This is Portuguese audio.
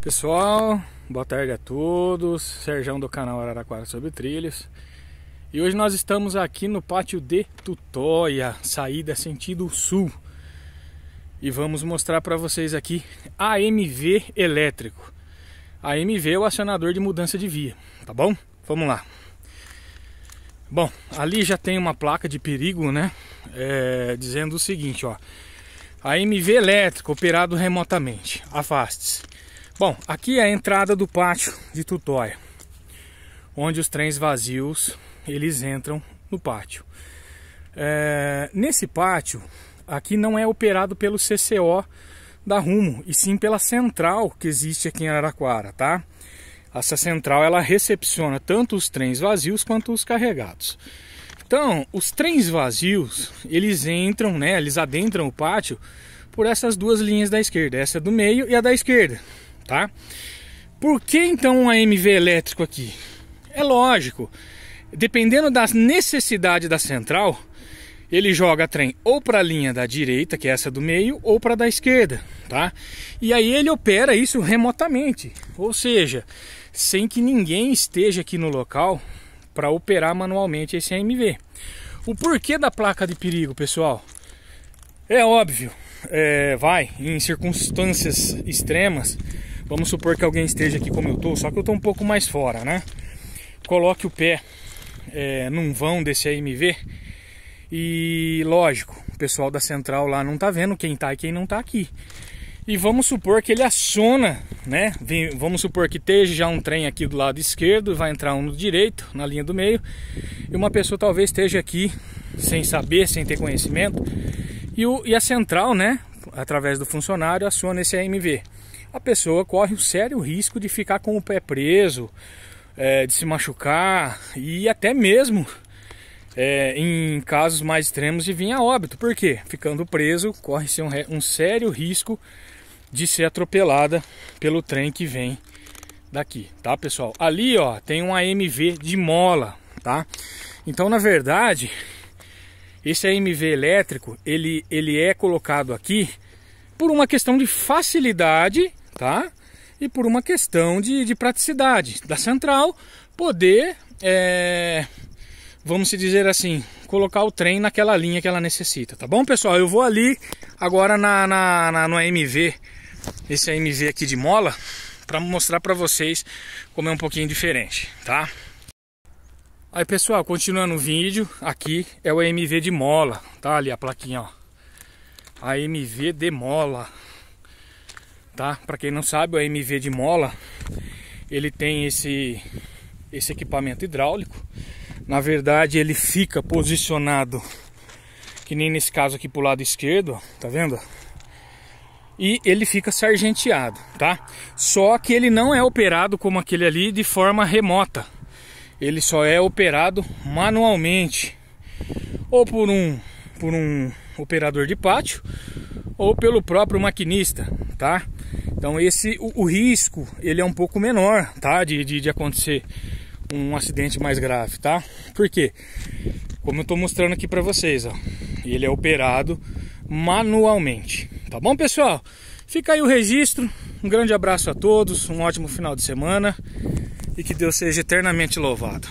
Pessoal, boa tarde a todos. Serjão do canal Araraquara sobre Trilhos. E hoje nós estamos aqui no pátio de Tutóia, saída sentido sul. E vamos mostrar para vocês aqui AMV elétrico. AMV é o acionador de mudança de via, tá bom? Vamos lá. Bom, ali já tem uma placa de perigo, né? É, dizendo o seguinte, ó. AMV elétrico operado remotamente. Afaste-se. Bom, aqui é a entrada do pátio de Tutóia, onde os trens vazios eles entram no pátio. É, nesse pátio, aqui não é operado pelo CCO da Rumo, e sim pela central que existe aqui em Araraquara, tá? Essa central ela recepciona tanto os trens vazios quanto os carregados. Então, os trens vazios, eles entram, né, eles adentram o pátio por essas duas linhas da esquerda, essa do meio e a da esquerda tá? Por que então um AMV elétrico aqui? É lógico, dependendo da necessidade da central, ele joga trem ou para a linha da direita, que é essa do meio, ou para a da esquerda, tá? E aí ele opera isso remotamente, ou seja, sem que ninguém esteja aqui no local para operar manualmente esse AMV. O porquê da placa de perigo, pessoal? É óbvio, é, vai em circunstâncias extremas Vamos supor que alguém esteja aqui como eu estou, só que eu estou um pouco mais fora, né? Coloque o pé é, num vão desse AMV e, lógico, o pessoal da central lá não tá vendo quem tá e quem não tá aqui. E vamos supor que ele aciona, né? vamos supor que esteja já um trem aqui do lado esquerdo, vai entrar um no direito, na linha do meio, e uma pessoa talvez esteja aqui sem saber, sem ter conhecimento, e, o, e a central, né, através do funcionário, aciona esse AMV a pessoa corre um sério risco de ficar com o pé preso, é, de se machucar e até mesmo é, em casos mais extremos de vir a óbito. Por quê? Ficando preso, corre-se um, um sério risco de ser atropelada pelo trem que vem daqui, tá pessoal? Ali ó, tem um AMV de mola, tá? Então na verdade, esse AMV elétrico, ele, ele é colocado aqui por uma questão de facilidade tá? E por uma questão de, de praticidade da central poder, é, vamos dizer assim, colocar o trem naquela linha que ela necessita, tá bom, pessoal? Eu vou ali agora na, na, na no AMV, esse AMV aqui de mola, para mostrar para vocês como é um pouquinho diferente, tá? Aí pessoal, continuando o vídeo, aqui é o AMV de mola, tá ali a plaquinha, ó. AMV de mola, tá? Para quem não sabe, o AMV de mola, ele tem esse esse equipamento hidráulico. Na verdade, ele fica posicionado que nem nesse caso aqui pro lado esquerdo, tá vendo? E ele fica sargenteado, tá? Só que ele não é operado como aquele ali de forma remota. Ele só é operado manualmente ou por um por um operador de pátio ou pelo próprio maquinista, tá? Então esse o, o risco ele é um pouco menor, tá? De, de, de, acontecer um acidente mais grave, tá? Por quê? Como eu estou mostrando aqui para vocês, ó, ele é operado manualmente, tá bom, pessoal? Fica aí o registro. Um grande abraço a todos, um ótimo final de semana e que Deus seja eternamente louvado.